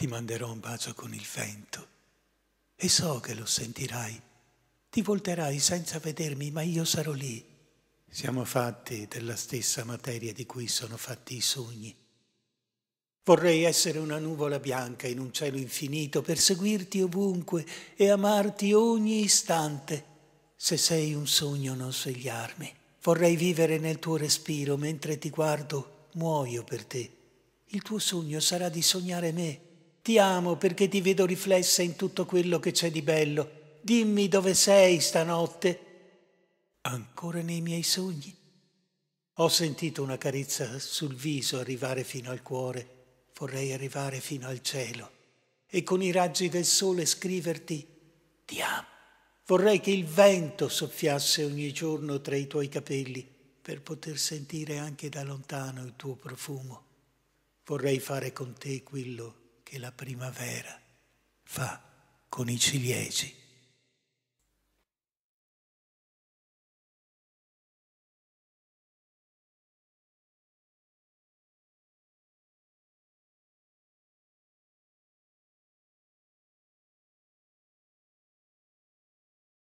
ti manderò un bacio con il vento e so che lo sentirai. Ti volterai senza vedermi, ma io sarò lì. Siamo fatti della stessa materia di cui sono fatti i sogni. Vorrei essere una nuvola bianca in un cielo infinito per seguirti ovunque e amarti ogni istante. Se sei un sogno non svegliarmi. Vorrei vivere nel tuo respiro mentre ti guardo, muoio per te. Il tuo sogno sarà di sognare me ti amo perché ti vedo riflessa in tutto quello che c'è di bello. Dimmi dove sei stanotte. Ancora nei miei sogni. Ho sentito una carezza sul viso arrivare fino al cuore. Vorrei arrivare fino al cielo e con i raggi del sole scriverti ti amo. Vorrei che il vento soffiasse ogni giorno tra i tuoi capelli per poter sentire anche da lontano il tuo profumo. Vorrei fare con te quello che la primavera fa con i ciliegi